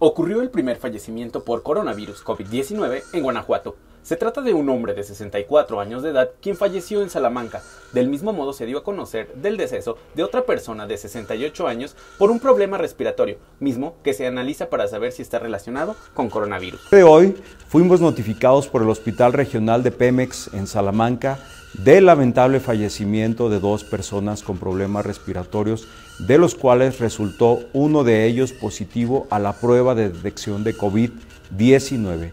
ocurrió el primer fallecimiento por coronavirus COVID-19 en Guanajuato, se trata de un hombre de 64 años de edad quien falleció en Salamanca. Del mismo modo se dio a conocer del deceso de otra persona de 68 años por un problema respiratorio, mismo que se analiza para saber si está relacionado con coronavirus. De hoy fuimos notificados por el Hospital Regional de Pemex en Salamanca del lamentable fallecimiento de dos personas con problemas respiratorios, de los cuales resultó uno de ellos positivo a la prueba de detección de COVID-19.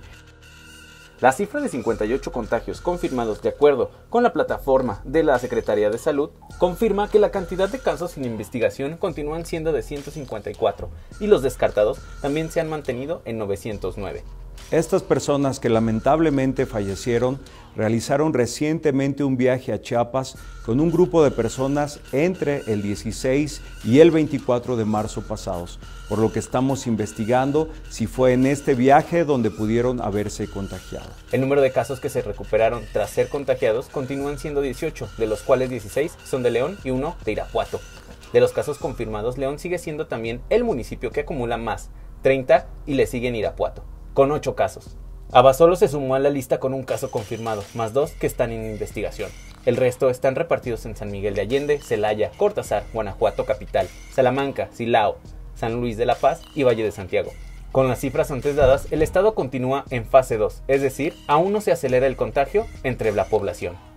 La cifra de 58 contagios confirmados de acuerdo con la plataforma de la Secretaría de Salud confirma que la cantidad de casos sin investigación continúan siendo de 154 y los descartados también se han mantenido en 909. Estas personas que lamentablemente fallecieron realizaron recientemente un viaje a Chiapas con un grupo de personas entre el 16 y el 24 de marzo pasados, por lo que estamos investigando si fue en este viaje donde pudieron haberse contagiado. El número de casos que se recuperaron tras ser contagiados continúan siendo 18, de los cuales 16 son de León y uno de Irapuato. De los casos confirmados, León sigue siendo también el municipio que acumula más, 30 y le siguen Irapuato con ocho casos. Abasolo se sumó a la lista con un caso confirmado, más dos que están en investigación. El resto están repartidos en San Miguel de Allende, Celaya, Cortázar, Guanajuato Capital, Salamanca, Silao, San Luis de la Paz y Valle de Santiago. Con las cifras antes dadas, el estado continúa en fase 2, es decir, aún no se acelera el contagio entre la población.